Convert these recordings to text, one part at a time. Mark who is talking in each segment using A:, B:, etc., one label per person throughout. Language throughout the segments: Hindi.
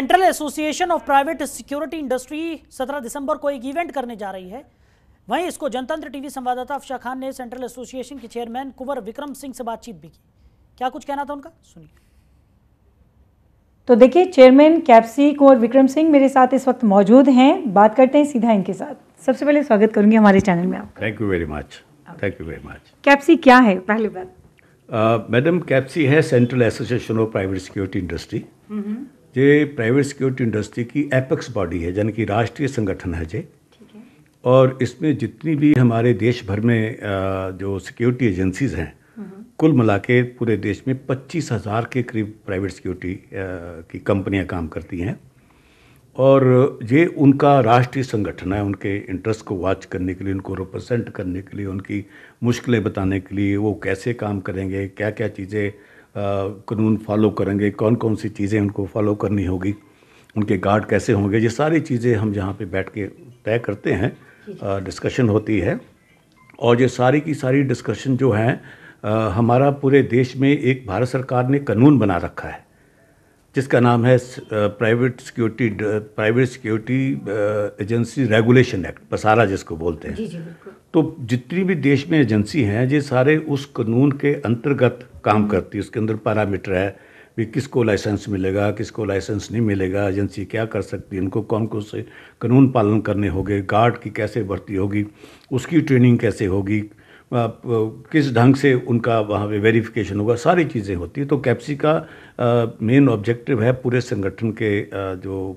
A: Central association of private security industry 17 दिसंबर को एक इवेंट करने जा रही है वहीं इसको जनतंत्र टीवी संवाददाता अफशा खान ने सेंट्रल एसोसिएशन के चेयरमैन कुंवर विक्रम सिंह से बातचीत भी की क्या कुछ कहना था उनका सुनिए तो देखिए चेयरमैन कैप्सी कुंवर विक्रम सिंह मेरे साथ इस वक्त मौजूद हैं बात करते हैं सीधा इनके साथ सबसे पहले स्वागत करूंगी हमारे चैनल में आप
B: thank you very much thank you very much
A: CAPSI क्या है पहली
B: बात मैडम uh, कैप्सी है central association of private security industry जे प्राइवेट सिक्योरिटी इंडस्ट्री की एपेक्स बॉडी है यानी कि राष्ट्रीय संगठन है जे और इसमें जितनी भी हमारे देश भर में जो सिक्योरिटी एजेंसीज़ हैं हम्म। कुल मिला के पूरे देश में पच्चीस हज़ार के करीब प्राइवेट सिक्योरिटी की कंपनियां काम करती हैं और ये उनका राष्ट्रीय संगठन है उनके इंटरेस्ट को वॉच करने के लिए उनको रिप्रेजेंट करने के लिए उनकी मुश्किलें बताने के लिए वो कैसे काम करेंगे क्या क्या चीज़ें कानून फॉलो करेंगे कौन कौन सी चीज़ें उनको फॉलो करनी होगी उनके गार्ड कैसे होंगे ये सारी चीज़ें हम यहाँ पे बैठ के तय करते हैं डिस्कशन होती है और ये सारी की सारी डिस्कशन जो हैं हमारा पूरे देश में एक भारत सरकार ने कानून बना रखा है जिसका नाम है private security private security agency regulation act PSARA जिसको बोलते हैं जी जी तो जितनी भी देश में एजेंसी हैं ये सारे उस कानून के अंतर्गत काम हम्म। करती है उसके अंदर पैरामीटर है भी किसको लाइसेंस मिलेगा किसको लाइसेंस नहीं मिलेगा एजेंसी क्या कर सकती है इनको कौन कौन से कानून पालन करने होंगे गार्ड की कैसे भर्ती होगी उसकी ट्रेनिंग कैसे होगी किस ढंग से उनका वहाँ पे वेरिफिकेशन होगा सारी चीज़ें होती है तो कैप्सी का मेन ऑब्जेक्टिव है पूरे संगठन के जो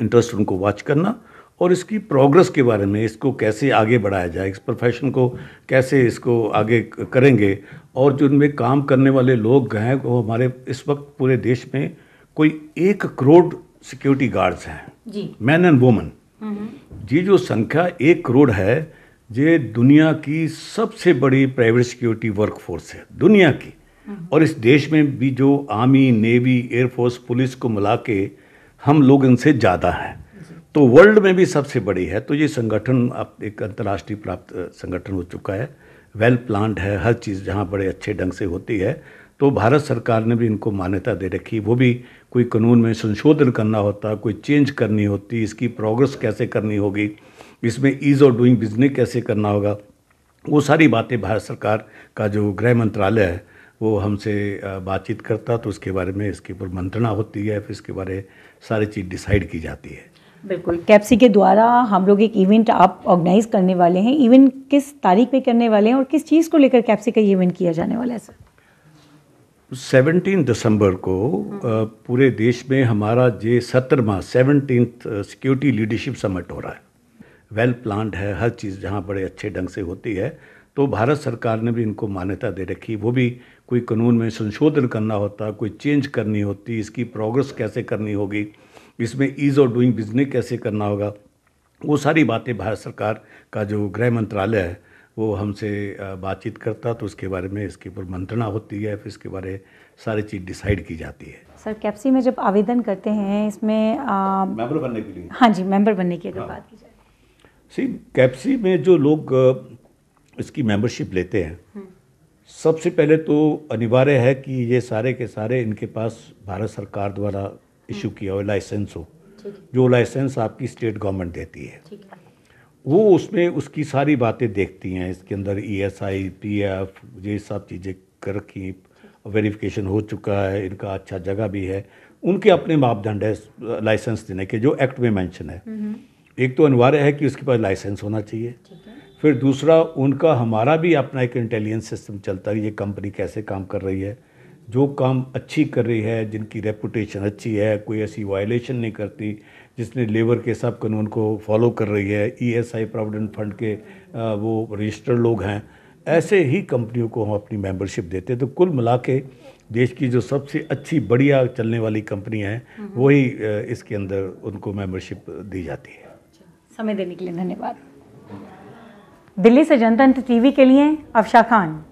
B: इंटरेस्ट उनको वॉच करना और इसकी प्रोग्रेस के बारे में इसको कैसे आगे बढ़ाया जाए इस प्रोफेशन को कैसे इसको आगे करेंगे और जो उनमें काम करने वाले लोग हैं वो हमारे इस वक्त पूरे देश में कोई एक करोड़ सिक्योरिटी गार्ड्स हैं मैन एंड वुमेन जी जो संख्या एक करोड़ है ये दुनिया की सबसे बड़ी प्राइवेट सिक्योरिटी वर्कफोर्स है दुनिया की हम्म। और इस देश में भी जो आर्मी नेवी एयरफोर्स पुलिस को मिला के हम लोग इनसे ज़्यादा हैं तो वर्ल्ड में भी सबसे बड़ी है तो ये संगठन अब एक अंतर्राष्ट्रीय प्राप्त संगठन हो चुका है वेल प्लान्ड है हर चीज़ जहाँ बड़े अच्छे ढंग से होती है तो भारत सरकार ने भी इनको मान्यता दे रखी वो भी कोई कानून में संशोधन करना होता कोई चेंज करनी होती इसकी प्रोग्रेस कैसे करनी होगी इसमें ईज़ ऑफ डूइंग बिजनेस कैसे करना होगा वो सारी बातें भारत सरकार का जो गृह मंत्रालय है वो हमसे बातचीत करता तो उसके बारे में इसके ऊपर मंत्रणा होती है फिर इसके बारे सारी चीज़ डिसाइड की जाती है
A: बिल्कुल कैप्सी के द्वारा हम लोग एक इवेंट आप ऑर्गेनाइज करने वाले हैं इवेंट किस तारीख पे करने वाले हैं और किस चीज़ को लेकर कैप्सी का इवेंट किया जाने वाला है सर
B: 17 दिसंबर को हम्म। पूरे देश में हमारा जे सत्र माह सेवनटीन सिक्योरिटी लीडरशिप समिट हो रहा है वेल प्लान्ड है हर चीज़ जहाँ बड़े अच्छे ढंग से होती है तो भारत सरकार ने भी इनको मान्यता दे रखी वो भी कोई कानून में संशोधन करना होता कोई चेंज करनी होती इसकी प्रोग्रेस कैसे करनी होगी इसमें ईज़ ऑफ डूइंग बिजनेस कैसे करना होगा वो सारी बातें भारत सरकार का जो गृह मंत्रालय है वो हमसे बातचीत करता तो उसके बारे में इसके ऊपर मंत्रणा होती है फिर इसके बारे सारी चीज़ डिसाइड की जाती है
A: सर कैप्सी में जब आवेदन करते हैं इसमें
B: मेंबर बनने के लिए
A: हाँ जी मेंबर बनने की अगर हाँ। बात की जाए
B: सी कैप्सी में जो लोग इसकी मेंबरशिप लेते हैं हम्म। सबसे पहले तो अनिवार्य है कि ये सारे के सारे इनके पास भारत सरकार द्वारा हम्म। इशू किया हुआ लाइसेंस हो जो लाइसेंस आपकी स्टेट गवर्नमेंट देती है वो उसमें उसकी सारी बातें देखती हैं इसके अंदर E S I P F ये सब चीज़ें कर रखी वेरिफिकेशन हो चुका है इनका अच्छा जगह भी है उनके अपने मापदंड है लाइसेंस देने के जो एक्ट में मेंशन है एक तो अनिवार्य है कि उसके पास लाइसेंस होना चाहिए फिर दूसरा उनका हमारा भी अपना एक इंटेलिजेंस सिस्टम चलता है ये कंपनी कैसे काम कर रही है जो काम अच्छी कर रही है जिनकी रेपुटेशन अच्छी है कोई ऐसी वायलेशन नहीं करती जिसने लेबर के सब कानून को फॉलो कर रही है ईएसआई प्रोविडेंट फंड के वो रजिस्टर्ड लोग हैं ऐसे ही कंपनियों को हम अपनी मेंबरशिप देते हैं तो कुल मिला के देश की जो सबसे अच्छी बढ़िया चलने वाली कंपनी है हम्म। वही इसके अंदर उनको मेंबरशिप दी जाती है अच्छा,
A: समय देने के लिए धन्यवाद दिल्ली से जनतंत्र टीवी के लिए अफशा खान